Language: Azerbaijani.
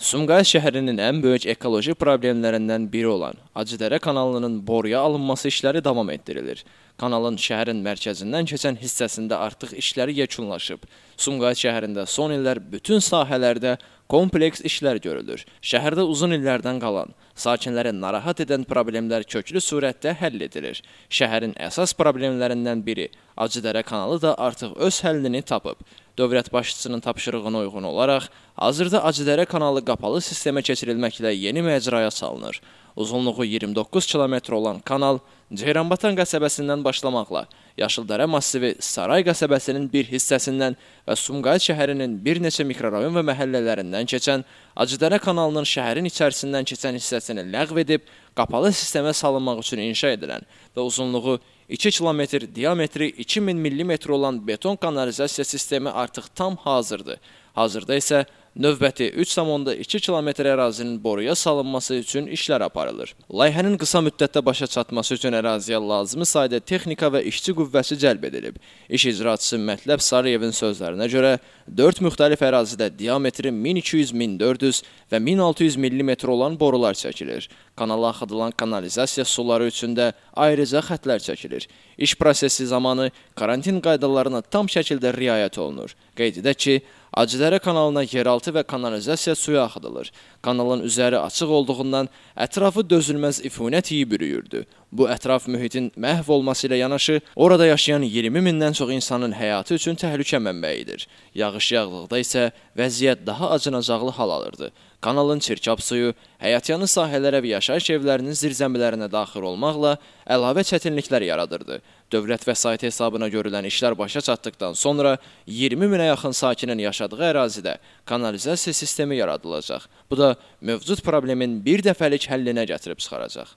Sumqayıt şəhərinin ən böyük ekoloji problemlərindən biri olan Acıdərə kanalının boruya alınması işləri davam etdirilir. Kanalın şəhərin mərkəzindən keçən hissəsində artıq işləri yekunlaşıb. Sumqayıt şəhərində son illər bütün sahələrdə kompleks işlər görülür. Şəhərdə uzun illərdən qalan, sakinləri narahat edən problemlər köklü surətdə həll edilir. Şəhərin əsas problemlərindən biri Acıdərə kanalı da artıq öz həllini tapıb. Dövlət başçısının tapşırığına uyğun olaraq hazırda Acdərə kanalı qapalı sistemə keçirilməklə yeni məcraya salınır. Uzunluğu 29 kilometr olan kanal Ceyranbatan qəsəbəsindən başlamaqla Yaşıldərə massivi Saray qəsəbəsinin bir hissəsindən və Sumqayıt şəhərinin bir neçə mikrorayon və məhəllələrindən keçən Acıdərə kanalının şəhərin içərisindən keçən hissəsini ləğv edib qapalı sistemə salınmaq üçün inşa edilən və uzunluğu 2 kilometr, diametri 2000 mm olan beton kanalizasiya sistemi artıq tam hazırdır. Hazırda isə Növbəti 3,2 kilometr ərazinin boruya salınması üçün işlər aparılır. Layihənin qısa müddətdə başa çatması üçün əraziyə lazımi sayda texnika və işçi qüvvəsi cəlb edilib. İş icraçısı Mətləb Sarıyevin sözlərinə görə 4 müxtəlif ərazidə diametri 1200-1400 və 1600 mm olan borular çəkilir. Kanala axıdılan kanalizasiya suları üçün də ayrıca xətlər çəkilir. İş prosesi zamanı karantin qaydalarına tam şəkildə riayət olunur. Qeyd edək ki, Acıdərə kanalına yeraltı və kanalizasiya suyu axıdılır. Kanalın üzəri açıq olduğundan ətrafı dözülməz ifunət iyi bürüyürdü. Bu ətraf mühitin məhv olması ilə yanaşı, orada yaşayan 20 mindən çox insanın həyatı üçün təhlükə mənbəyidir. Yağış yağdıqda isə vəziyyət daha acınacaqlı hal alırdı. Kanalın çirkab suyu həyatyanı sahələrə və yaşayış evlərinin zirzəmilərinə daxil olmaqla əlavə çətinliklər yaradırdı. Dövlət vəsaiti hesabına görülən işlər başa çatdıqdan sonra 20 minə yaxın sakinin yaşadığı ərazidə kanalizasiya sistemi yaradılacaq. Bu da mövcud problemin bir dəfəlik həllinə gətirib çıxaracaq.